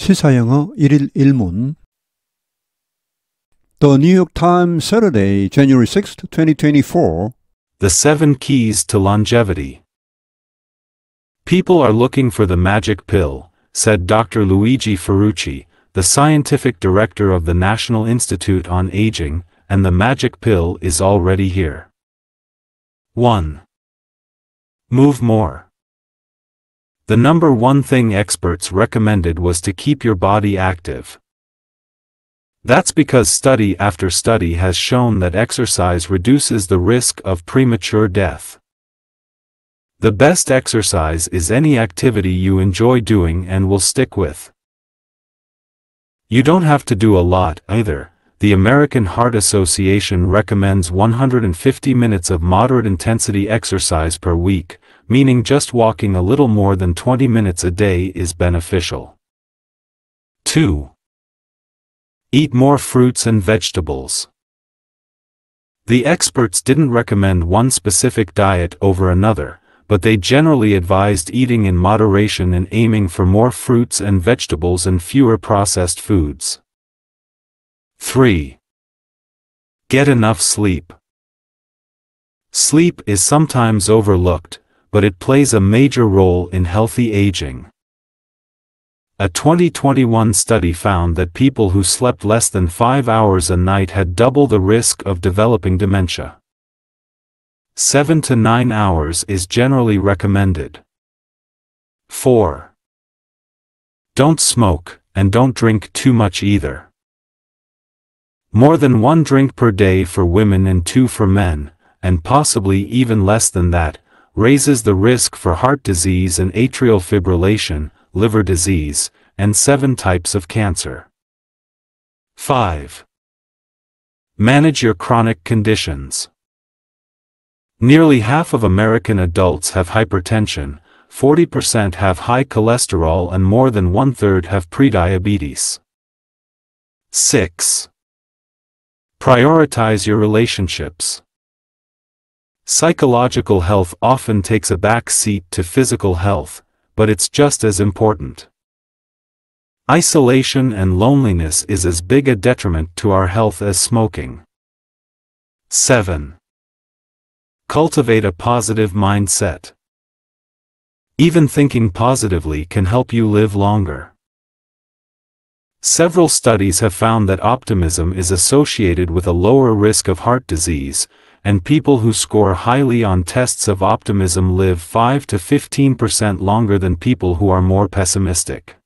시사영어 1일 1문 The New York Times Saturday, January 6, 2024 The Seven Keys to Longevity People are looking for the magic pill, said Dr. Luigi Ferrucci, the scientific director of the National Institute on Aging, and the magic pill is already here. 1. Move more. The number one thing experts recommended was to keep your body active. That's because study after study has shown that exercise reduces the risk of premature death. The best exercise is any activity you enjoy doing and will stick with. You don't have to do a lot either. The American Heart Association recommends 150 minutes of moderate intensity exercise per week, meaning just walking a little more than 20 minutes a day is beneficial. 2. Eat more fruits and vegetables. The experts didn't recommend one specific diet over another, but they generally advised eating in moderation and aiming for more fruits and vegetables and fewer processed foods. 3. Get enough sleep. Sleep is sometimes overlooked, but it plays a major role in healthy aging. A 2021 study found that people who slept less than five hours a night had double the risk of developing dementia. Seven to nine hours is generally recommended. 4. Don't smoke, and don't drink too much either. More than one drink per day for women and two for men, and possibly even less than that, raises the risk for heart disease and atrial fibrillation, liver disease, and seven types of cancer. 5. Manage your chronic conditions. Nearly half of American adults have hypertension, 40% have high cholesterol and more than one-third have prediabetes. 6. Prioritize your relationships. Psychological health often takes a back seat to physical health, but it's just as important. Isolation and loneliness is as big a detriment to our health as smoking. 7. Cultivate a positive mindset. Even thinking positively can help you live longer. Several studies have found that optimism is associated with a lower risk of heart disease, and people who score highly on tests of optimism live 5 to 15% longer than people who are more pessimistic.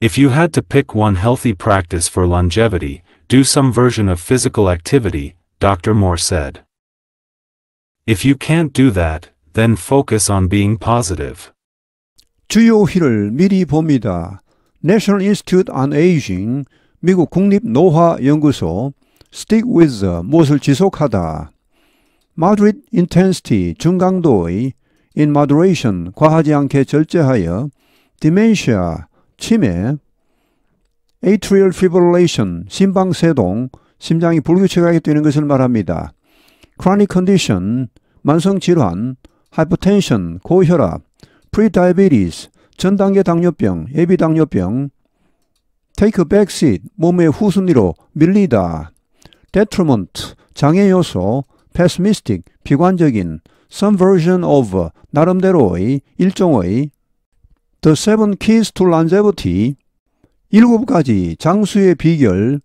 If you had to pick one healthy practice for longevity, do some version of physical activity, Dr. Moore said. If you can't do that, then focus on being positive. 주요 힐을 미리 봅니다. National Institute on Aging, 미국 국립 노화 연구소 stick with 무엇을 지속하다 moderate intensity 중강도의 in moderation 과하지 않게 절제하여 dementia 치매 atrial fibrillation 심방세동 심장이 불규칙하게 뛰는 것을 말합니다. chronic condition 만성 질환 hypertension 고혈압 prediabetes 전단계 당뇨병 예비 당뇨병 take a back seat 몸의 후순위로 밀리다 detriment, 장애 요소, pessimistic, 비관적인, some version of, 나름대로의, 일종의, the seven keys to longevity, 일곱 가지 장수의 비결,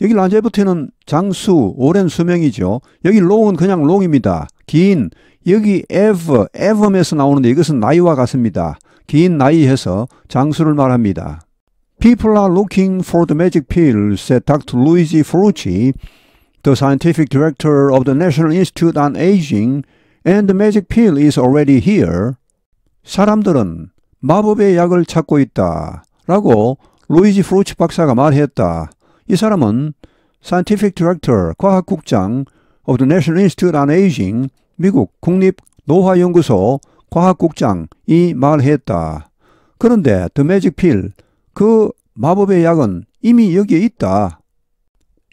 여기 란제부티는 장수, 오랜 수명이죠. 여기 롱은 그냥 롱입니다. 긴, 여기 ever, ever에서 나오는데 이것은 나이와 같습니다. 긴 나이에서 장수를 말합니다. People are looking for the magic pill, said Dr. Luigi Ferrucci, the scientific director of the National Institute on Aging, and the magic pill is already here. 사람들은 마법의 약을 찾고 있다. 라고 루이지 프루치 박사가 말했다. 이 사람은 Scientific Director, 과학국장 of the National Institute on Aging, 미국 국립노화연구소 과학국장이 말했다. 그런데 The Magic Pill, 그 마법의 약은 이미 여기에 있다.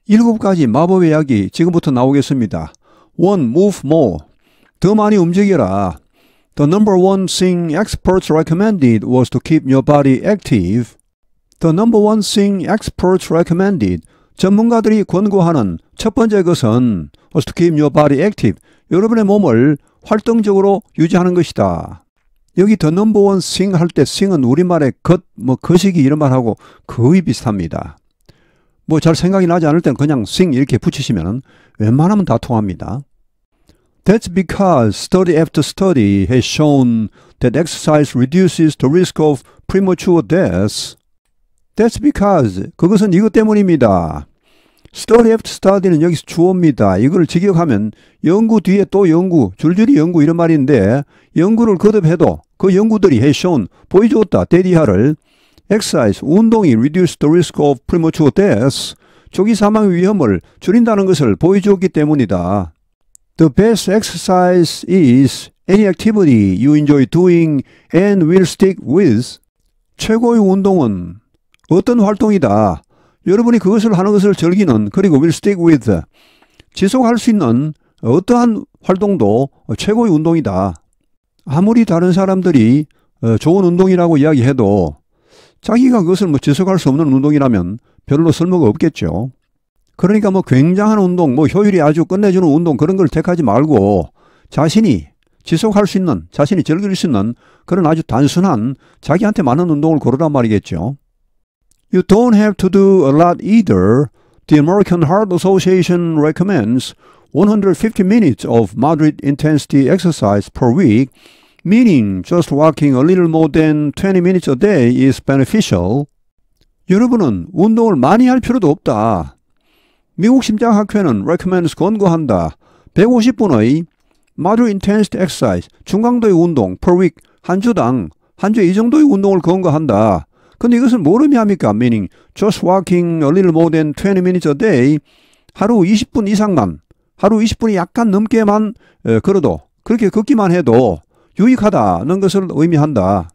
일곱 가지 마법의 약이 지금부터 나오겠습니다. One, move more. 더 많이 움직여라. The number one thing experts recommended was to keep your body active. The number one thing experts recommended. 전문가들이 권고하는 첫 번째 것은 was to keep your body active. 여러분의 몸을 활동적으로 유지하는 것이다. 여기 더 넘버원 싱할때 싱은 우리말에 것, 뭐 거시기 이런 말하고 거의 비슷합니다. 뭐 잘 생각이 나지 않을 때는 그냥 싱 이렇게 붙이시면 웬만하면 다 통합니다. That's because study after study has shown that exercise reduces the risk of premature death. That's because 그것은 이것 때문입니다. study after study는 여기서 주어입니다. 이거를 직역하면 연구 뒤에 또 연구, 줄줄이 연구 이런 말인데 연구를 거듭해도 그 연구들이 has shown, 보여주었다, 대리하를 exercise, 운동이 reduce the risk of premature death, 조기 사망 위험을 줄인다는 것을 보여주었기 때문이다. The best exercise is any activity you enjoy doing and will stick with. 최고의 운동은 어떤 활동이다. 여러분이 그것을 하는 것을 즐기는 그리고 will stick with 지속할 수 있는 어떠한 활동도 최고의 운동이다. 아무리 다른 사람들이 어, 좋은 운동이라고 이야기해도 자기가 그것을 뭐 지속할 수 없는 운동이라면 별로 쓸모가 없겠죠. 그러니까 뭐 굉장한 운동, 뭐 효율이 아주 끝내주는 운동 그런 걸 택하지 말고 자신이 지속할 수 있는, 자신이 즐길 수 있는 그런 아주 단순한 자기한테 맞는 운동을 고르란 말이겠죠. You don't have to do a lot either. The American Heart Association recommends 150 minutes of moderate intensity exercise per week, meaning just walking a little more than 20 minutes a day is beneficial. 여러분은 운동을 많이 할 필요도 없다. 미국 심장학회는 recommends 권고한다. 150분의 moderate intensity exercise, 중강도의 운동 per week 한 주당 한 주에 이 정도의 운동을 권고한다. 근데 이것을 뭘 의미합니까? meaning just walking a little more than 20 minutes a day. 하루 20분 이상만, 하루 20분이 약간 넘게만 걸어도 그렇게 걷기만 해도 유익하다는 것을 의미한다.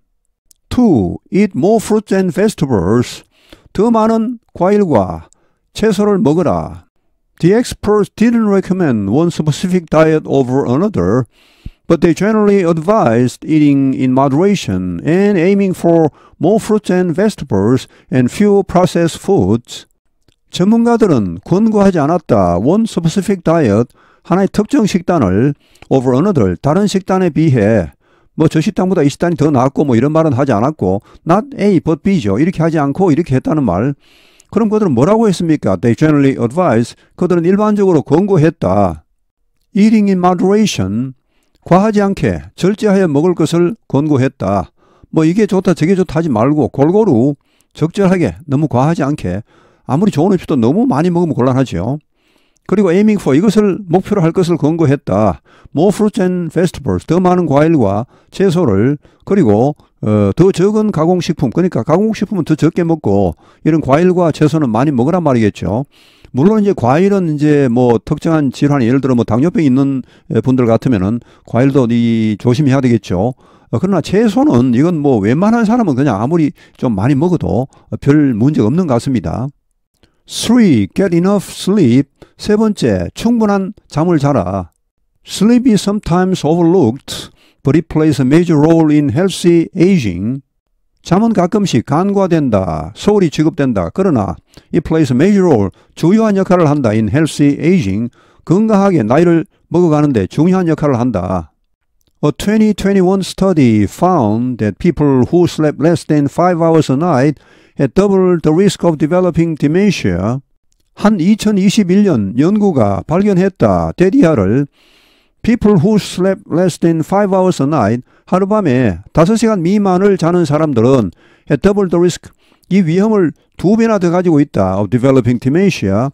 To eat more fruits and vegetables. 더 많은 과일과 채소를 먹으라. The experts didn't recommend one specific diet over another. but they generally advised eating in moderation and aiming for more fruits and vegetables and fewer processed foods. 전문가들은 권고하지 않았다. One specific diet, 하나의 특정 식단을 over another, 다른 식단에 비해 뭐 저 식단보다 이 식단이 더 낫고 뭐 이런 말은 하지 않았고 not A but B죠. 이렇게 하지 않고 이렇게 했다는 말. 그럼 그들은 뭐라고 했습니까? They generally advise. 그들은 일반적으로 권고했다. Eating in moderation. 과하지 않게 절제하여 먹을 것을 권고했다. 뭐 이게 좋다 저게 좋다 하지 말고 골고루 적절하게 너무 과하지 않게 아무리 좋은 음식도 너무 많이 먹으면 곤란하죠. 그리고 aiming for 이것을 목표로 할 것을 권고했다. more fruits and vegetables 더 많은 과일과 채소를 그리고 어, 더 적은 가공식품 그러니까 가공식품은 더 적게 먹고 이런 과일과 채소는 많이 먹으란 말이겠죠. 물론 이제 과일은 이제 뭐 특정한 질환 예를 들어 뭐 당뇨병 있는 분들 같으면은 과일도 이 조심해야 되겠죠. 어, 그러나 채소는 이건 뭐 웬만한 사람은 그냥 아무리 좀 많이 먹어도 별 문제 없는 것 같습니다. 3. Get enough sleep. 세 번째, 충분한 잠을 자라. Sleep is sometimes overlooked, but it plays a major role in healthy aging. 잠은 가끔씩 간과된다. 소홀히 취급된다. 그러나 it plays a major role, 주요한 역할을 한다. in healthy aging, 건강하게 나이를 먹어가는데 중요한 역할을 한다. A 2021 study found that people who slept less than 5 hours a night had double the risk of developing dementia. 한 2021년 연구가 발견했다. 데디아를 People who s l e e p less than 5 hours a night 하룻밤에 5시간 미만을 자는 사람들은 double the risk 이 위험을 두 배나 더 가지고 있다. of developing dementia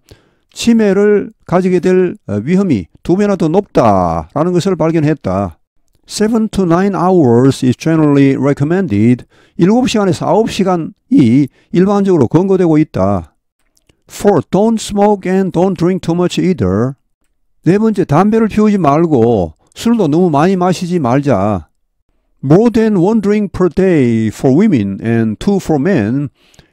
치매를 가지게 될 위험이 두 배나 더 높다라는 것을 발견했다. 7 to 9 hours is generally recommended. 7시간에서 9시간이 일반적으로 권고되고 있다. 4. Don't smoke and don't drink too much either. 네 번째, 담배를 피우지 말고 술도 너무 많이 마시지 말자. More than one drink per day for women and two for men,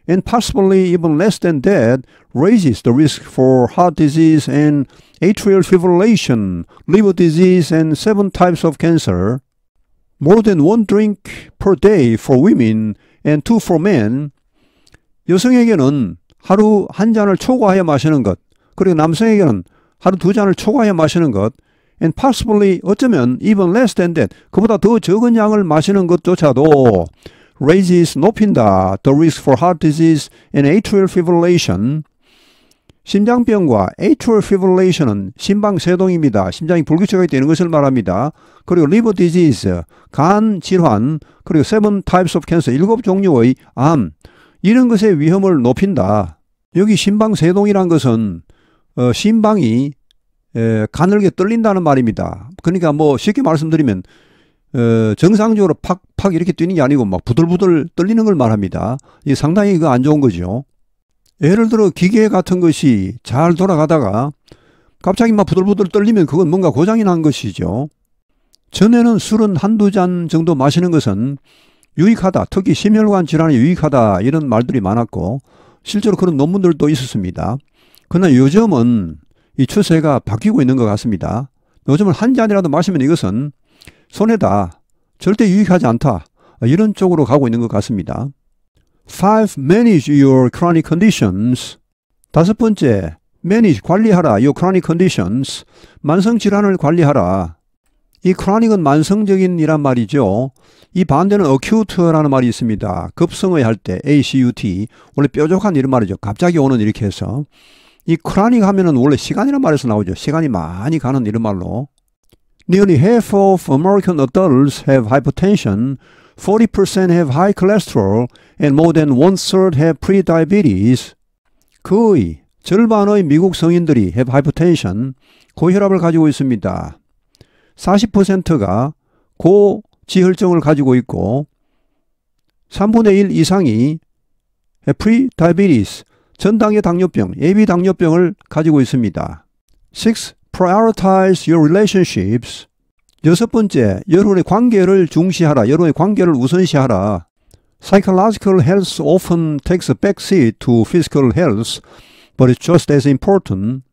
and possibly even less than that, raises the risk for heart disease and atrial fibrillation, liver disease, and seven types of cancer. More than one drink per day for women and two for men. 여성에게는 하루 한 잔을 초과하여 마시는 것, 그리고 남성에게는 하루 두 잔을 초과해 마시는 것, and possibly 어쩌면 even less than that, 그보다 더 적은 양을 마시는 것조차도 raises 높인다. The risk for heart disease and atrial fibrillation. 심장병과 atrial fibrillation은 심방세동입니다. 심장이 불규칙하게 되는 것을 말합니다. 그리고 liver disease, 간 질환, 그리고 seven types of cancer, 일곱 종류의 암, 이런 것의 위험을 높인다. 여기 심방세동이란 것은 어, 심방이 에, 가늘게 떨린다는 말입니다. 그러니까 뭐 쉽게 말씀드리면 어, 정상적으로 팍팍 이렇게 뛰는 게 아니고 막 부들부들 떨리는 걸 말합니다. 이 상당히 그 안 좋은 거죠. 예를 들어 기계 같은 것이 잘 돌아가다가 갑자기 막 부들부들 떨리면 그건 뭔가 고장이 난 것이죠. 전에는 술은 한두 잔 정도 마시는 것은 유익하다. 특히 심혈관 질환에 유익하다. 이런 말들이 많았고, 실제로 그런 논문들도 있었습니다. 그러나 요즘은 이 추세가 바뀌고 있는 것 같습니다. 요즘은 한 잔이라도 마시면 이것은 손해다. 절대 유익하지 않다. 이런 쪽으로 가고 있는 것 같습니다. 5. Manage your chronic conditions. 다섯 번째, manage, 관리하라. your chronic conditions. 만성질환을 관리하라. 이 chronic은 만성적인이란 말이죠. 이 반대는 acute라는 말이 있습니다. 급성의 할 때, ACUT. 원래 뾰족한 이런 말이죠. 갑자기 오는 이렇게 해서. 이 크라닉 하면은 원래 시간이란 말에서 나오죠. 시간이 많이 가는 이런 말로. Nearly half of American adults have hypertension, 40% have high cholesterol, and more than one-third have prediabetes. 거의 절반의 미국 성인들이 have hypertension, 고혈압을 가지고 있습니다. 40%가 고지혈증을 가지고 있고 3분의 1 이상이 prediabetes, 전당의 당뇨병, 예비 당뇨병을 가지고 있습니다. 6. Prioritize your relationships. 여섯 번째, 여러분의 관계를 중시하라. 여러분의 관계를 우선시하라. Psychological health often takes a backseat to physical health, but it's just as important.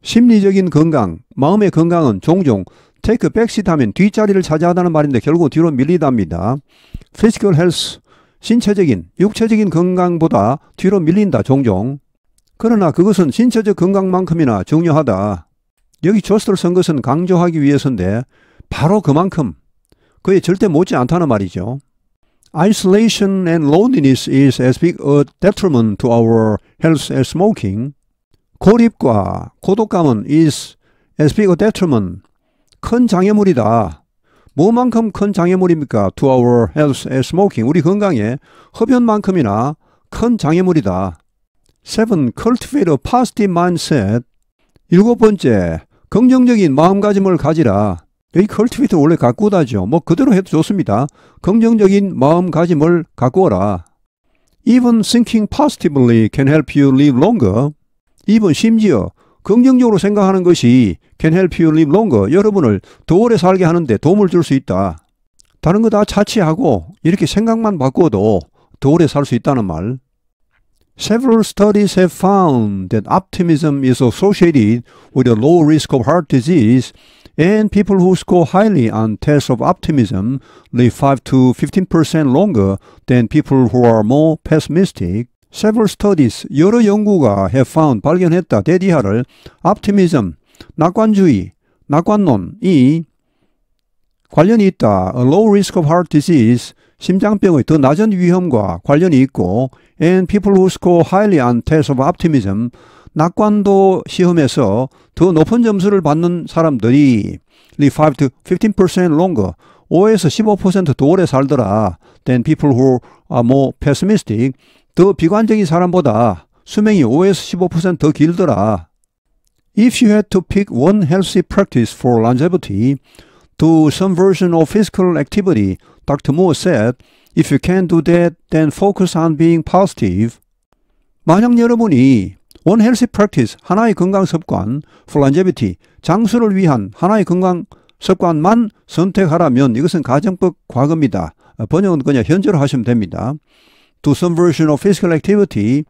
심리적인 건강, 마음의 건강은 종종 take a backseat 하면 뒷자리를 차지하다는 말인데 결국 뒤로 밀리답니다. Physical health 신체적인, 육체적인 건강보다 뒤로 밀린다, 종종. 그러나 그것은 신체적 건강만큼이나 중요하다. 여기 조스를 쓴 것은 강조하기 위해서인데, 바로 그만큼 그에 절대 못지 않다는 말이죠. Isolation and loneliness is as big a detriment to our health as smoking. 고립과 고독감은 is as big a detriment. 큰 장애물이다. 뭐만큼 큰 장애물입니까? To our health and smoking. 우리 건강에 흡연만큼이나 큰 장애물이다. 7. Cultivate a positive mindset. 일곱 번째, 긍정적인 마음가짐을 가지라. 여기 cultivate 원래 가꾸다죠. 뭐 그대로 해도 좋습니다. 긍정적인 마음가짐을 가꾸어라. Even thinking positively can help you live longer. 2번 심지어 긍정적으로 생각하는 것이 can help you live longer. 여러분을 더 오래 살게 하는데 도움을 줄 수 있다. 다른 거다 차치하고 이렇게 생각만 바꿔도 더 오래 살 수 있다는 말. Several studies have found that optimism is associated with a low risk of heart disease, and people who score highly on tests of optimism live 5 to 15% longer than people who are more pessimistic. several studies 여러 연구가 have found 발견했다 대디하를 optimism 낙관주의 낙관론이 관련이 있다. A low risk of heart disease 심장병의 더 낮은 위험과 관련이 있고 and people who score highly on tests of optimism 낙관도 시험에서 더 높은 점수를 받는 사람들이 5 to 15% longer 5에서 15%더 오래 살더라 than people who are more pessimistic 더 비관적인 사람보다 수명이 5에서 15%더 길더라. If you had to pick one healthy practice for longevity, do some version of physical activity, Dr. Moore said, if you can do that, then focus on being positive. 만약 여러분이 One Healthy Practice, 하나의 건강 습관, for longevity, 장수를 위한 하나의 건강 습관만 선택하라면 이것은 가정법 과금이다. 번역은 그냥 현재로 하시면 됩니다. to some version of physical activity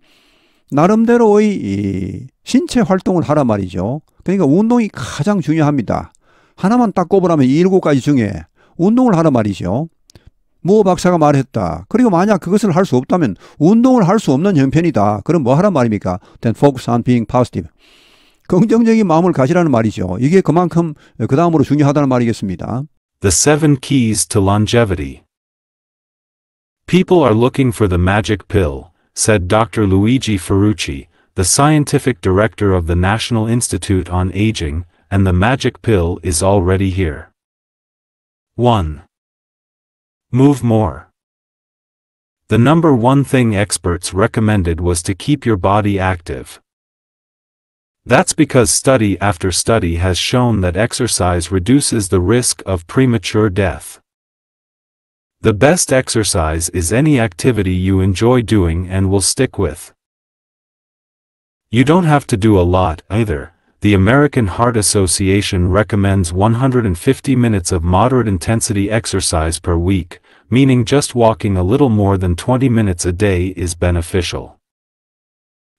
나름대로의 이 신체 활동을 하란 말이죠. 그러니까 운동이 가장 중요합니다. 하나만 딱 꼽으라면 이 일곱 가지 중에 운동을 하란 말이죠. 모 뭐 박사가 말했다. 그리고 만약 그것을 할 수 없다면 운동을 할 수 없는 형편이다. 그럼 뭐 하란 말입니까? Then focus on being positive. 긍정적인 마음을 가지라는 말이죠. 이게 그만큼 그 다음으로 중요하다는 말이겠습니다. The seven keys to longevity. People are looking for the magic pill, said Dr. Luigi Ferrucci, the scientific director of the National Institute on Aging, and the magic pill is already here. 1. Move more. The number one thing experts recommended was to keep your body active. That's because study after study has shown that exercise reduces the risk of premature death. The best exercise is any activity you enjoy doing and will stick with. You don't have to do a lot either. The American Heart Association recommends 150 minutes of moderate intensity exercise per week, meaning just walking a little more than 20 minutes a day is beneficial.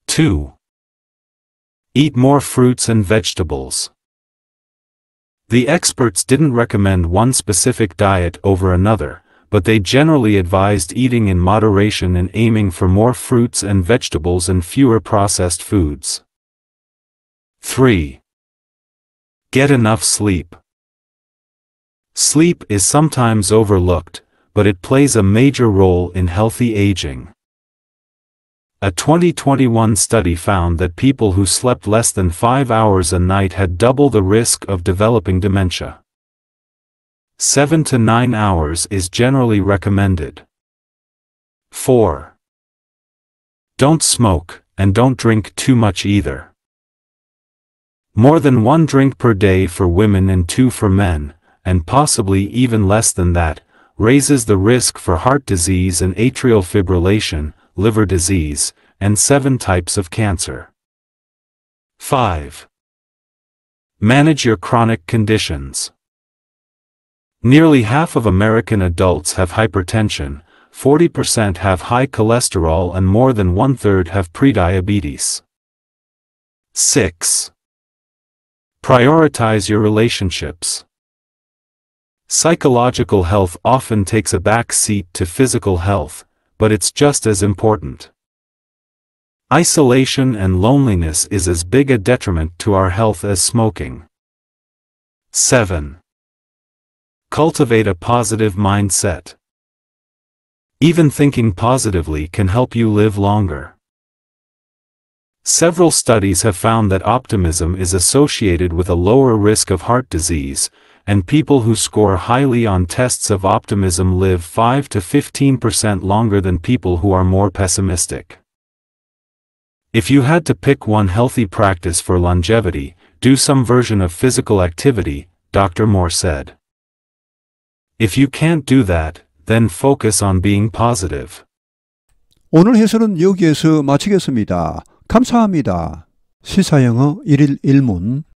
2. Eat more fruits and vegetables. The experts didn't recommend one specific diet over another, but they generally advised eating in moderation and aiming for more fruits and vegetables and fewer processed foods. 3. Get enough sleep. Sleep is sometimes overlooked, but it plays a major role in healthy aging. A 2021 study found that people who slept less than five hours a night had double the risk of developing dementia. 7 to 9 hours is generally recommended. 4. Don't smoke, and don't drink too much either. More than one drink per day for women and two for men, and possibly even less than that, raises the risk for heart disease and atrial fibrillation, liver disease, and seven types of cancer. 5. Manage your chronic conditions. Nearly half of American adults have hypertension, 40% have high cholesterol and more than one-third have prediabetes. 6. Prioritize your relationships. Psychological health often takes a back seat to physical health, but it's just as important. Isolation and loneliness is as big a detriment to our health as smoking. 7. Cultivate a positive mindset. Even thinking positively can help you live longer. Several studies have found that optimism is associated with a lower risk of heart disease, and people who score highly on tests of optimism live 5 to 15% longer than people who are more pessimistic. If you had to pick one healthy practice for longevity, do some version of physical activity, Dr. Moore said. If you can't do that, then focus on being positive. 오늘 해설은 여기에서 마치겠습니다. 감사합니다. 시사영어 1일 1문